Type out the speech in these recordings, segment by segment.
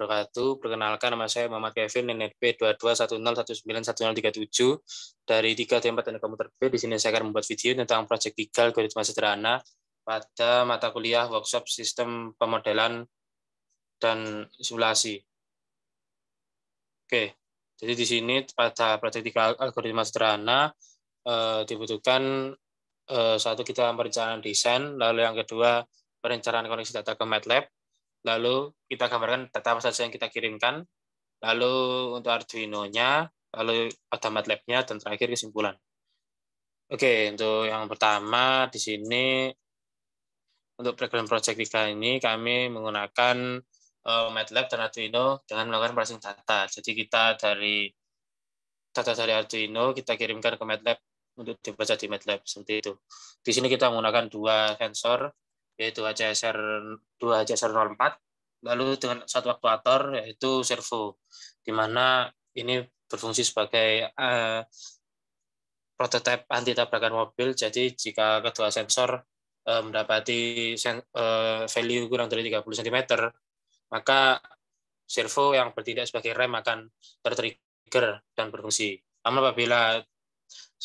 wabarakatuh. Perkenalkan nama saya Muhammad Kevin NNP 2210191037 dari 3 tempat 4 dan komputer B. Di sini saya akan membuat video tentang proyek kredit algoritma sederhana pada mata kuliah workshop sistem pemodelan dan simulasi. Oke, jadi di sini pada proyek tiga algoritma sederhana eh, dibutuhkan eh, satu kita perencanaan desain, lalu yang kedua perencanaan koneksi data ke MATLAB, lalu kita gambarkan data apa saja yang kita kirimkan, lalu untuk Arduino-nya, lalu ada MATLAB-nya, dan terakhir kesimpulan. Oke, untuk yang pertama di sini, untuk program project 3 ini, kami menggunakan uh, eh, MATLAB dan Arduino dengan melakukan pricing data. Jadi kita dari data dari Arduino, kita kirimkan ke MATLAB untuk dibaca di MATLAB, seperti itu. Di sini kita menggunakan dua sensor, yaitu HCSR 2 HCSR 04 lalu dengan satu aktuator yaitu servo di mana ini berfungsi sebagai uh, prototipe anti tabrakan mobil jadi jika kedua sensor uh, mendapati sen, uh, value kurang dari 30 cm maka servo yang bertindak sebagai rem akan tertrigger dan berfungsi. Namun apabila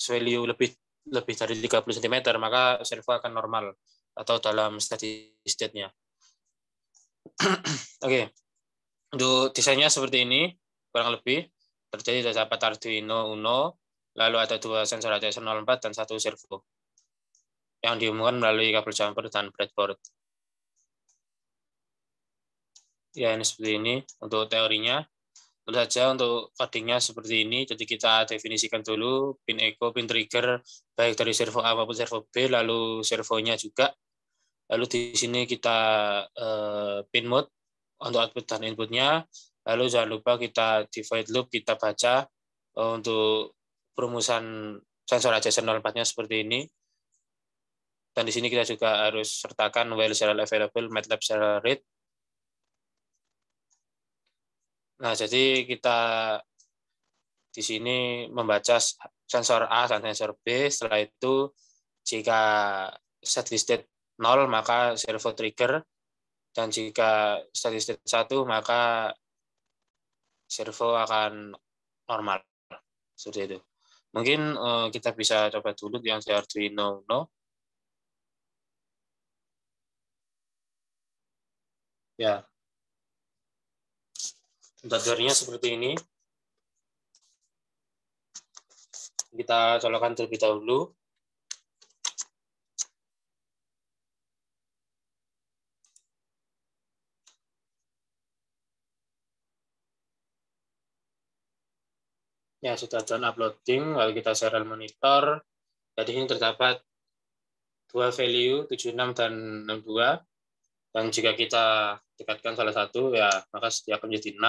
value lebih lebih dari 30 cm maka servo akan normal atau dalam steady state-nya. Oke, okay. untuk desainnya seperti ini, kurang lebih terjadi terdapat Arduino Uno, lalu ada dua sensor ATS 04 dan satu servo yang dihubungkan melalui kabel jumper dan breadboard. Ya, ini seperti ini untuk teorinya. Tentu saja untuk codingnya seperti ini, jadi kita definisikan dulu pin echo, pin trigger, baik dari servo A maupun servo B, lalu servonya juga, Lalu di sini kita uh, pin mode untuk output dan inputnya. Lalu jangan lupa kita divide loop, kita baca uh, untuk perumusan sensor adjacent 04-nya seperti ini. Dan di sini kita juga harus sertakan while serial available MATLAB serial read. Nah, jadi kita di sini membaca sensor A dan sensor B. Setelah itu, jika set state 0 maka servo trigger dan jika statistik satu maka servo akan normal seperti itu. Mungkin uh, kita bisa coba dulu yang di Arduino Uno. Ya. Dadarnya seperti ini. Kita colokan terlebih dahulu. ya sudah done uploading, lalu kita serial monitor. Jadi ini terdapat dua value 76 dan 62. Dan jika kita dekatkan salah satu, ya maka setiap menjadi 6.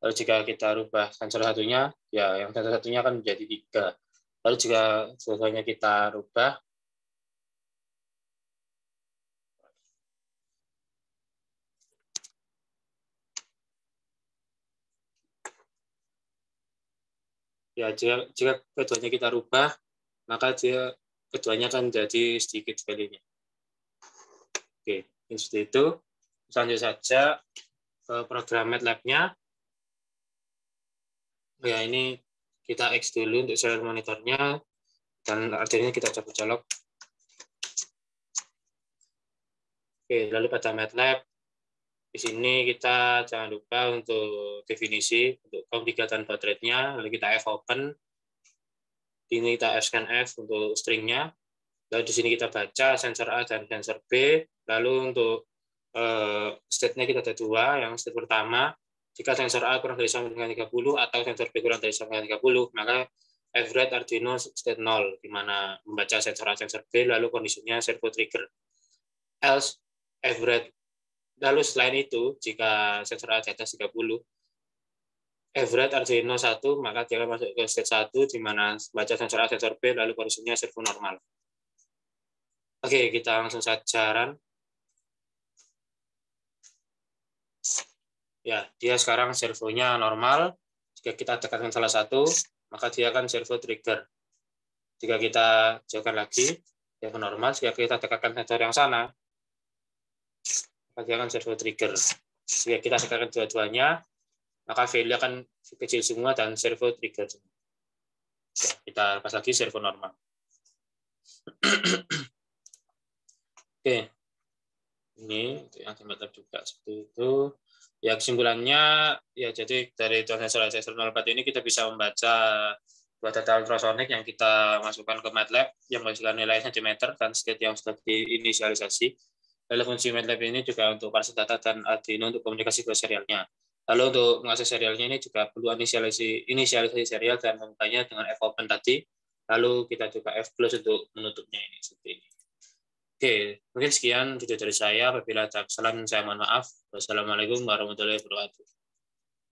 Lalu jika kita rubah sensor satunya, ya yang sensor satunya akan menjadi 3. Lalu jika sesuatunya kita rubah, ya jika, jika keduanya kita rubah maka dia keduanya akan jadi sedikit value-nya. Oke, seperti itu. Lanjut saja ke eh, program MATLAB-nya. Ya, ini kita X dulu untuk serial monitornya, dan akhirnya kita coba colok. Oke, lalu pada MATLAB, di sini kita jangan lupa untuk definisi untuk komplikat baterainya lalu kita F open. Di sini kita F scan F untuk stringnya. Lalu di sini kita baca sensor A dan sensor B. Lalu untuk uh, state-nya kita ada dua. Yang state pertama, jika sensor A kurang dari sama dengan 30 atau sensor B kurang dari sama dengan 30, maka f average Arduino state 0, di mana membaca sensor A, sensor B, lalu kondisinya servo trigger. Else, f red Lalu selain itu, jika sensor ada atas 30, average Arduino 1, maka dia akan masuk ke set 1, di mana baca sensor A, sensor B, lalu korusinya servo normal. Oke, kita langsung saja run. Ya, dia sekarang servonya normal. Jika kita tekankan salah satu, maka dia akan servo trigger. Jika kita jauhkan lagi, dia normal. Jika kita tekankan sensor yang sana, pasti akan sudah trigger. Jika kita sekarang dua-duanya, maka value akan kecil semua dan servo trigger. Oke, kita lepas lagi servo normal. Oke, ini yang dimatlab juga seperti itu. Ya kesimpulannya, ya jadi dari tuan sensor sensor 04 ini kita bisa membaca buat data ultrasonic yang kita masukkan ke MATLAB yang menghasilkan nilai sentimeter dan state yang sudah diinisialisasi. Lalu fungsi MATLAB ini juga untuk parse data dan Arduino untuk komunikasi ke serialnya. Lalu untuk mengakses serialnya ini juga perlu inisialisasi, inisialisasi serial dan membukanya dengan fopen tadi. Lalu kita juga F plus untuk menutupnya ini seperti ini. Oke, mungkin sekian video dari saya. Apabila ada kesalahan saya mohon maaf. Wassalamualaikum warahmatullahi wabarakatuh.